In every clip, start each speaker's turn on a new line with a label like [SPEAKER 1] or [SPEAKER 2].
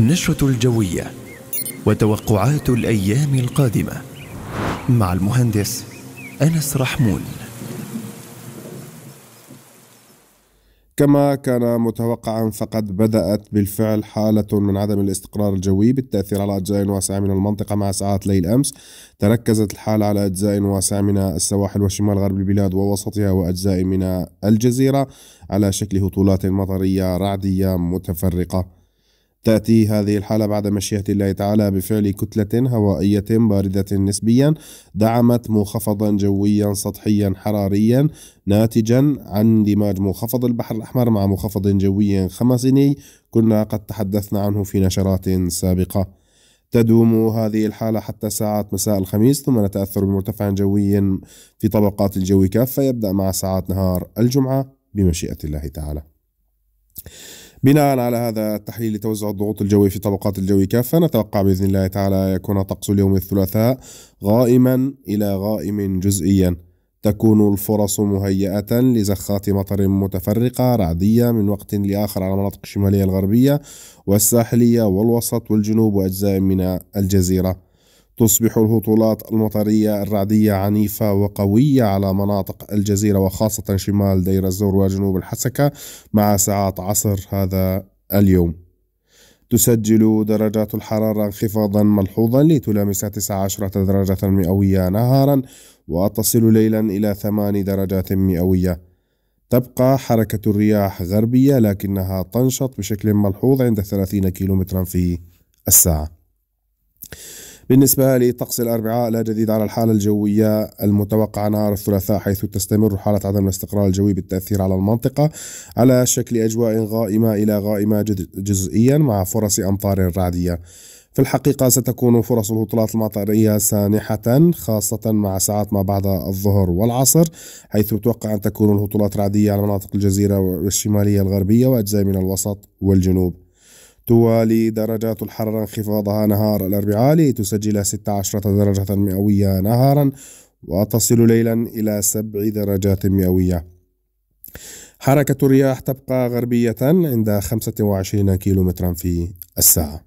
[SPEAKER 1] النشرة الجوية وتوقعات الأيام القادمة مع المهندس أنس رحمون كما كان متوقعا فقد بدأت بالفعل حالة من عدم الاستقرار الجوي بالتأثير على أجزاء واسعة من المنطقة مع ساعات ليل أمس تركزت الحالة على أجزاء واسعة من السواحل وشمال غرب البلاد ووسطها وأجزاء من الجزيرة على شكل هطولات مطرية رعدية متفرقة تأتي هذه الحالة بعد مشيئة الله تعالى بفعل كتلة هوائية باردة نسبيا دعمت منخفضا جويا سطحيا حراريا ناتجا عن اندماج منخفض البحر الأحمر مع منخفض جوي خمسيني كنا قد تحدثنا عنه في نشرات سابقة تدوم هذه الحالة حتى ساعات مساء الخميس ثم نتأثر بمرتفع جوي في طبقات الجو كافة يبدأ مع ساعات نهار الجمعة بمشيئة الله تعالى بناء على هذا التحليل لتوزع الضغوط الجوي في طبقات الجو كافة نتوقع بإذن الله تعالى يكون طقس اليوم الثلاثاء غائما إلى غائم جزئيا تكون الفرص مهيئة لزخات مطر متفرقة رعدية من وقت لآخر على المناطق الشمالية الغربية والساحلية والوسط والجنوب وأجزاء من الجزيرة تصبح الهطولات المطرية الرعدية عنيفة وقوية على مناطق الجزيرة وخاصة شمال دير الزور وجنوب الحسكة مع ساعات عصر هذا اليوم تسجل درجات الحرارة انخفاضا ملحوظا لتلامس 19 درجة مئوية نهارا وتصل ليلا إلى 8 درجات مئوية تبقى حركة الرياح غربية لكنها تنشط بشكل ملحوظ عند 30 كيلومترا في الساعة بالنسبة لطقس الأربعاء لا جديد على الحالة الجوية المتوقعة نهار الثلاثاء حيث تستمر حالة عدم الاستقرار الجوي بالتأثير على المنطقة على شكل أجواء غائمة إلى غائمة جزئيا مع فرص أمطار رعدية في الحقيقة ستكون فرص الهطولات المطرية سانحة خاصة مع ساعات ما بعد الظهر والعصر حيث يتوقع أن تكون الهطولات رعدية على مناطق الجزيرة الشمالية الغربية وأجزاء من الوسط والجنوب توالي درجات الحرارة انخفاضها نهار الأربعاء لتسجل 16 درجة مئوية نهارا وتصل ليلا إلى 7 درجات مئوية حركة الرياح تبقى غربية عند 25 كم في الساعة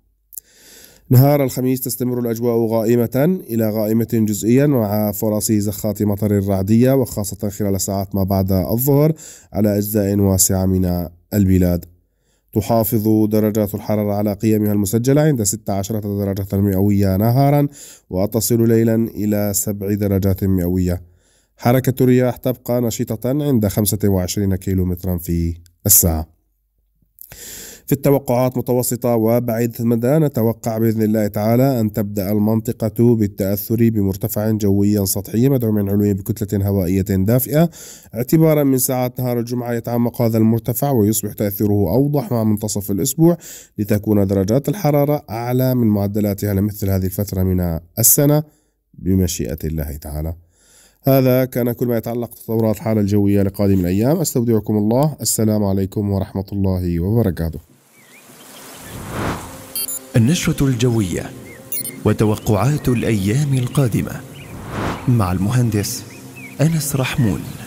[SPEAKER 1] نهار الخميس تستمر الأجواء غائمة إلى غائمة جزئيا مع فرص زخات مطر رعدية وخاصة خلال ساعات ما بعد الظهر على أجزاء واسعة من البلاد تحافظ درجات الحرارة على قيمها المسجلة عند 16 درجة مئوية نهارا وتصل ليلا إلى 7 درجات مئوية حركة الرياح تبقى نشيطة عند 25 كيلومترا في الساعة في التوقعات متوسطة وبعيدة المدى نتوقع بإذن الله تعالى أن تبدأ المنطقة بالتأثر بمرتفع جوي سطحي مدعوم من علوية بكتلة هوائية دافئة اعتبارا من ساعات نهار الجمعة يتعمق هذا المرتفع ويصبح تأثيره أوضح مع منتصف الأسبوع لتكون درجات الحرارة أعلى من معدلاتها لمثل هذه الفترة من السنة بمشيئة الله تعالى هذا كان كل ما يتعلق بتطورات الحالة الجوية لقادم الأيام أستودعكم الله السلام عليكم ورحمة الله وبركاته النشرة الجوية وتوقعات الأيام القادمة مع المهندس أنس رحمون